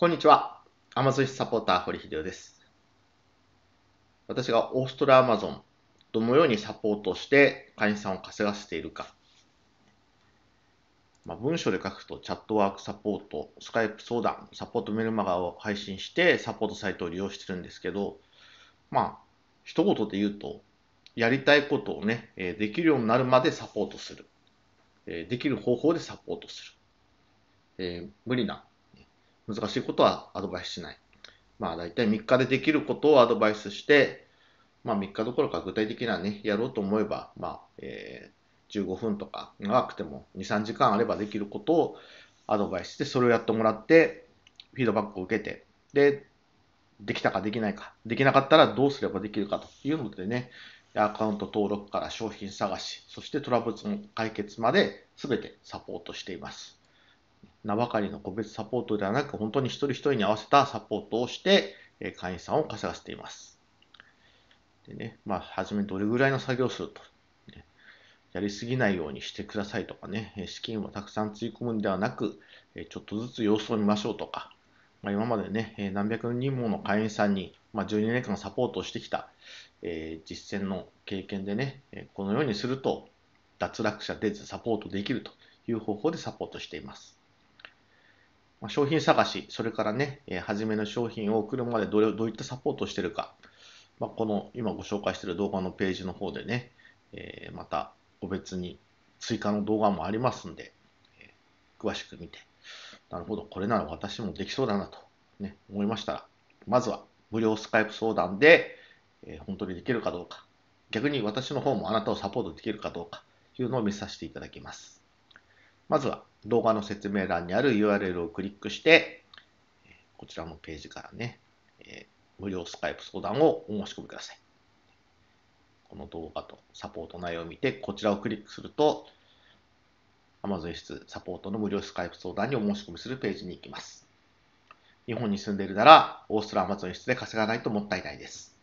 こんにちは。アマゾンサポーター、堀秀夫です。私がオーストラアマゾン、どのようにサポートして会員さんを稼がせているか。まあ、文章で書くと、チャットワークサポート、スカイプ相談、サポートメルマガを配信して、サポートサイトを利用してるんですけど、まあ、一言で言うと、やりたいことをね、できるようになるまでサポートする。できる方法でサポートする。えー、無理な難しいことはアドバイスしない。まあ大体3日でできることをアドバイスして、まあ3日どころか具体的なね、やろうと思えば、まあ、えー、15分とか長くても2、3時間あればできることをアドバイスして、それをやってもらって、フィードバックを受けて、で、できたかできないか、できなかったらどうすればできるかというのでね、アカウント登録から商品探し、そしてトラブルの解決まで全てサポートしています。名ばかりの個別サポートではなく、本当に一人一人に合わせたサポートをして、え会員さんを稼がせています。でね、まあ、はじめどれぐらいの作業数と、ね、やりすぎないようにしてくださいとかね、資金をたくさんつぎ込むんではなく、ちょっとずつ様子を見ましょうとか、まあ、今までね、何百人もの会員さんに、まあ、12年間サポートをしてきた、えー、実践の経験でね、このようにすると、脱落者でサポートできるという方法でサポートしています。ま商品探し、それからね、え初めの商品を送るまでどれどういったサポートをしているか、まあ、この今ご紹介している動画のページの方でね、えー、また個別に追加の動画もありますんで、えー、詳しく見て、なるほど、これなら私もできそうだなと、ね、思いましたら、まずは無料スカイプ相談で、え本当にできるかどうか、逆に私の方もあなたをサポートできるかどうか、というのを見させていただきます。まずは動画の説明欄にある URL をクリックして、こちらのページからね、え無料スカイプ相談をお申し込みください。この動画とサポート内容を見て、こちらをクリックすると、Amazon 室サポートの無料スカイプ相談にお申し込みするページに行きます。日本に住んでいるなら、オーストラリア Amazon 室で稼がないともったいないです。